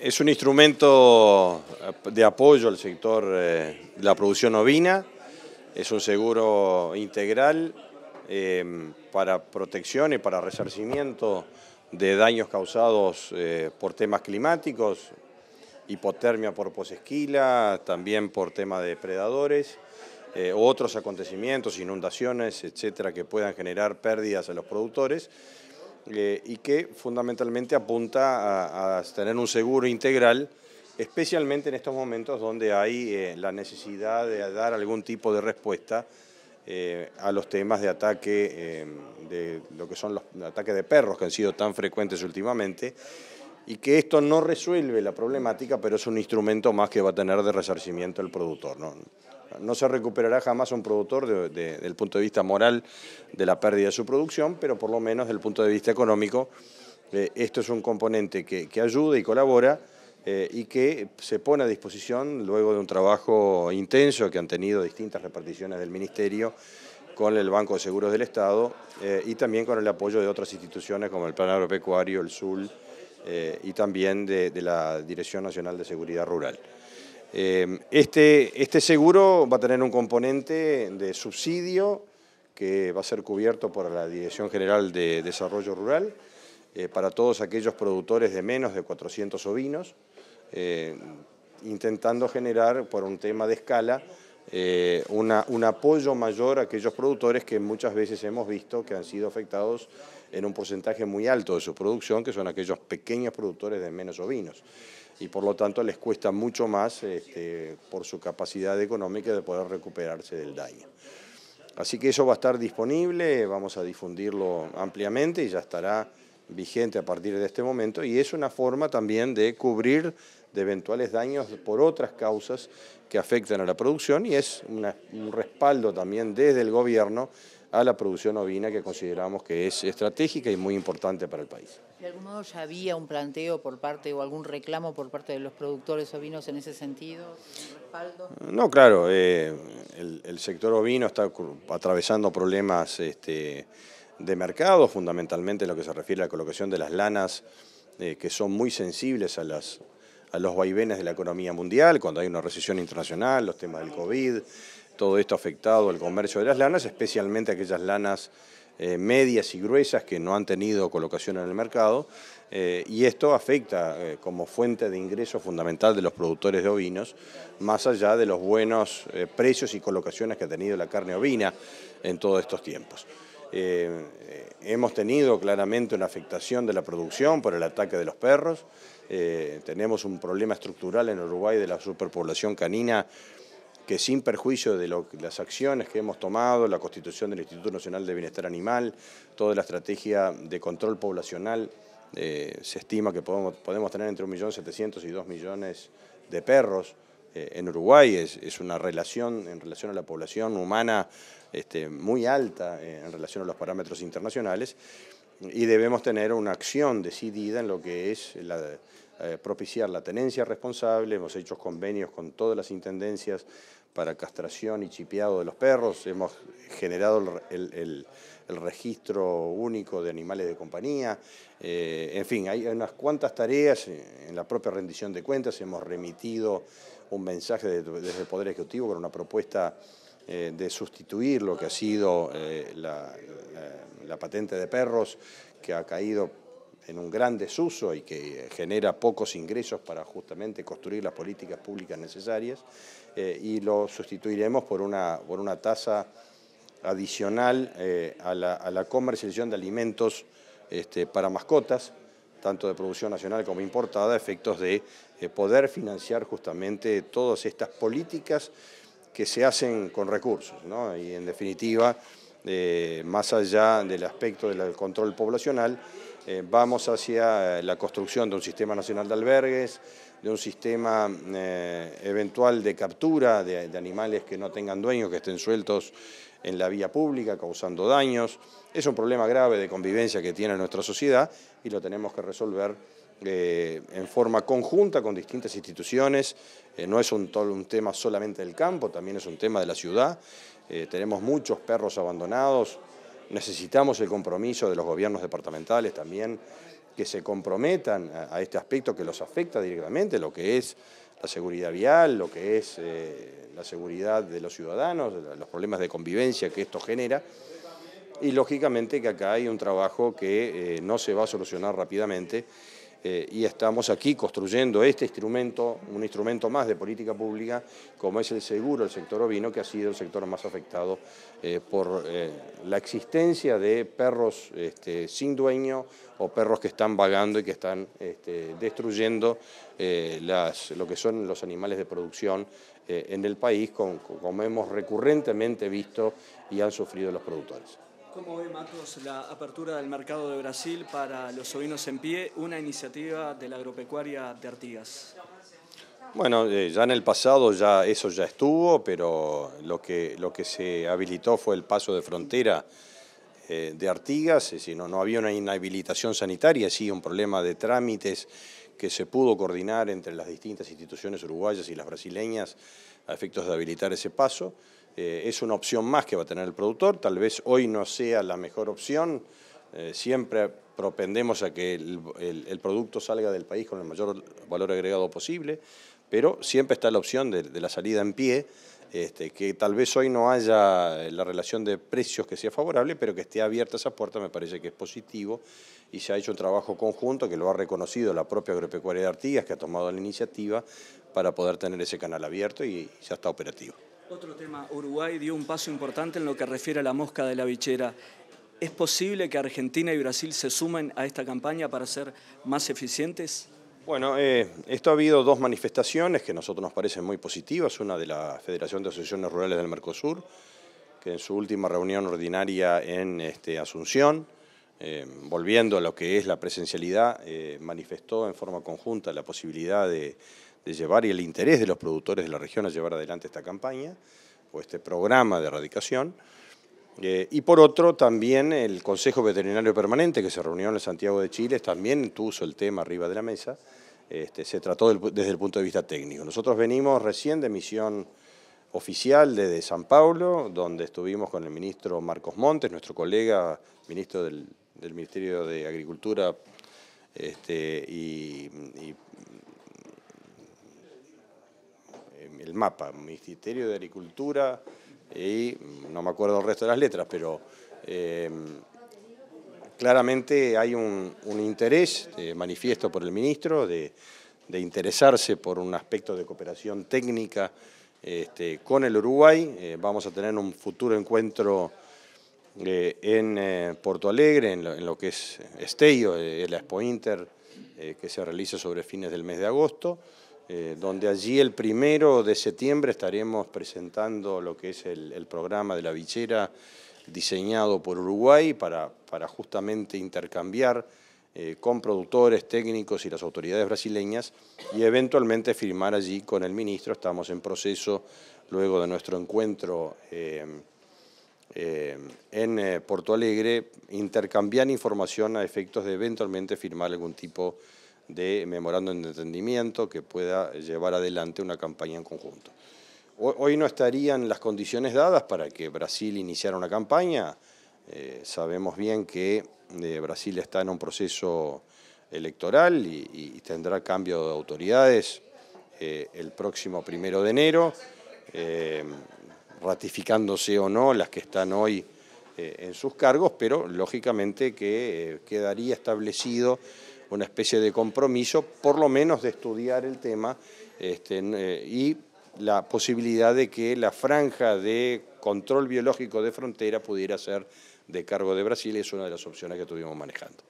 Es un instrumento eh, de apoyo al sector eh, de la producción ovina, es un seguro integral em, para protección y para resarcimiento de daños causados eh, por temas climáticos, hipotermia por posesquila, también por tema de depredadores, otros acontecimientos, inundaciones, etcétera, que puedan generar pérdidas a los productores. Eh, y que fundamentalmente apunta a, tener un seguro integral, especialmente en estos momentos donde hay eh, la necesidad de dar algún tipo de respuesta eh, a los temas de ataque, de lo que son los ataques de perros que han sido tan frecuentes últimamente, y que esto no resuelve la problemática, pero es un instrumento más que va a tener de resarcimiento el productor. No se recuperará jamás un productor desde el del punto de vista moral de la pérdida de su producción, pero por lo menos desde el punto de vista económico, eh, esto es un componente que, que ayuda y colabora eh, y que se pone a disposición luego de un trabajo intenso que han tenido distintas reparticiones del Ministerio con el Banco de Seguros del Estado eh, y también con el apoyo de otras instituciones como el Plan Agropecuario, el SUL y también de la Dirección Nacional de Seguridad Rural. Em, este, este seguro va a tener un componente de subsidio que va a ser cubierto por la Dirección General de Desarrollo Rural eh, para todos aquellos productores de menos de 400 ovinos, eh, intentando generar por un tema de escala eh, un apoyo mayor a aquellos productores que muchas veces hemos visto que han sido afectados en un porcentaje muy alto de su producción, que son aquellos pequeños productores de menos ovinos. Y por lo tanto les cuesta mucho más este, por su capacidad económica de poder recuperarse del daño. Así que eso va a estar disponible, vamos a difundirlo ampliamente y ya estará vigente a partir de este momento y es una forma también de cubrir de eventuales daños por otras causas que afectan a la producción y es un respaldo también desde el gobierno a la producción ovina que consideramos que es estratégica y muy importante para el país. ¿De algún modo ya había un planteo por parte o algún reclamo por parte de los productores ovinos en ese sentido? No, claro, eh, el, sector ovino está atravesando problemas este, de mercado, fundamentalmente en lo que se refiere a la colocación de las lanas, eh, que son muy sensibles a los vaivenes de la economía mundial, cuando hay una recesión internacional, los temas del COVID, todo esto ha afectado al comercio de las lanas, especialmente aquellas lanas eh, medias y gruesas que no han tenido colocación en el mercado eh, y esto afecta eh, como fuente de ingreso fundamental de los productores de ovinos, más allá de los buenos precios y colocaciones que ha tenido la carne ovina en todos estos tiempos. hemos tenido claramente una afectación de la producción por el ataque de los perros, tenemos un problema estructural en Uruguay de la superpoblación canina que sin perjuicio de las acciones que hemos tomado, la constitución del Instituto Nacional de Bienestar Animal, toda la estrategia de control poblacional, eh, se estima que podemos, podemos tener entre 1.700.000 y 2 millones de perros eh, en Uruguay, es, una relación en relación a la población humana este, muy alta eh, en relación a los parámetros internacionales, y debemos tener una acción decidida en lo que es propiciar la tenencia responsable, hemos hecho convenios con todas las intendencias para castración y chipeado de los perros, hemos generado el, registro único de animales de compañía, eh, en fin, hay unas cuantas tareas, en la propia rendición de cuentas hemos remitido un mensaje desde el Poder Ejecutivo con una propuesta eh, de sustituir lo que ha sido eh, la patente de perros que ha caído en un gran desuso y que eh, genera pocos ingresos para justamente construir las políticas públicas necesarias, eh, y lo sustituiremos por una, por una tasa adicional eh, a, la, comercialización de alimentos este, para mascotas, tanto de producción nacional como importada, efectos de poder financiar justamente todas estas políticas que se hacen con recursos, y en definitiva, más allá del aspecto del control poblacional, eh, vamos hacia eh, la construcción de un sistema nacional de albergues, de un sistema eh, eventual de captura de, animales que no tengan dueños, que estén sueltos en la vía pública causando daños. Es un problema grave de convivencia que tiene nuestra sociedad y lo tenemos que resolver en forma conjunta con distintas instituciones. no es un, tema solamente del campo, también es un tema de la ciudad. tenemos muchos perros abandonados, Necesitamos el compromiso de los gobiernos departamentales también, que se comprometan a, este aspecto que los afecta directamente, lo que es la seguridad vial, lo que es eh, la seguridad de los ciudadanos, los problemas de convivencia que esto genera. Y lógicamente que acá hay un trabajo que eh, no se va a solucionar rápidamente eh, y estamos aquí construyendo este instrumento, un instrumento más de política pública, como es el seguro, el sector ovino, que ha sido el sector más afectado eh, por eh, la existencia de perros este, sin dueño o perros que están vagando y que están este, destruyendo lo que son los animales de producción en el país, como hemos recurrentemente visto y han sufrido los productores. ¿Cómo ve Matos la apertura del mercado de Brasil para los ovinos en pie, una iniciativa de la agropecuaria de Artigas? Bueno, eh, ya en el pasado ya eso ya estuvo, pero lo que, lo que se habilitó fue el paso de frontera eh, de Artigas, es no, no había una inhabilitación sanitaria, sí un problema de trámites que se pudo coordinar entre las distintas instituciones uruguayas y las brasileñas a efectos de habilitar ese paso. Eh, es una opción más que va a tener el productor, tal vez hoy no sea la mejor opción, eh, siempre propendemos a que el, producto salga del país con el mayor valor agregado posible, pero siempre está la opción de, la salida en pie, este, que tal vez hoy no haya eh, la relación de precios que sea favorable, pero que esté abierta esa puerta me parece que es positivo y se ha hecho un trabajo conjunto que lo ha reconocido la propia agropecuaria de Artigas, que ha tomado la iniciativa para poder tener ese canal abierto y ya está operativo. Otro tema, Uruguay dio un paso importante en lo que refiere a la mosca de la bichera. ¿Es posible que Argentina y Brasil se sumen a esta campaña para ser más eficientes? Bueno, eh, esto ha habido dos manifestaciones que a nosotros nos parecen muy positivas. Una de la Federación de Asociaciones Rurales del Mercosur, que en su última reunión ordinaria en este, Asunción, eh, volviendo a lo que es la presencialidad, eh, manifestó en forma conjunta la posibilidad de de llevar y el interés de los productores de la región a llevar adelante esta campaña o este programa de erradicación. Eh, y por otro, también el Consejo Veterinario Permanente que se reunió en Santiago de Chile, también puso el tema arriba de la mesa, este, se trató desde el punto de vista técnico. Nosotros venimos recién de misión oficial desde San Paulo, donde estuvimos con el ministro Marcos Montes, nuestro colega, ministro del, del Ministerio de Agricultura este, y, y, el mapa, Ministerio de Agricultura y no me acuerdo el resto de las letras, pero eh, claramente hay un, interés eh, manifiesto por el ministro de, interesarse por un aspecto de cooperación técnica este, con el Uruguay. Eh, vamos a tener un futuro encuentro en Porto Alegre, en lo, que es Estello, el Expo Inter, que se realiza sobre fines del mes de agosto. Eh, donde allí el primero de septiembre estaremos presentando lo que es el, programa de la bichera diseñado por Uruguay para, para justamente intercambiar eh, con productores, técnicos y las autoridades brasileñas y eventualmente firmar allí con el ministro. Estamos en proceso luego de nuestro encuentro eh, en Porto Alegre, intercambiar información a efectos de eventualmente firmar algún tipo de de memorándum de entendimiento que pueda llevar adelante una campaña en conjunto. Hoy no estarían las condiciones dadas para que Brasil iniciara una campaña. Eh, sabemos bien que eh, Brasil está en un proceso electoral y, tendrá cambio de autoridades eh, el próximo primero de enero, ratificándose o no las que están hoy en sus cargos, pero lógicamente que quedaría establecido una especie de compromiso, por lo menos de estudiar el tema este, eh, y la posibilidad de que la franja de control biológico de frontera pudiera ser de cargo de Brasil, es una de las opciones que estuvimos manejando.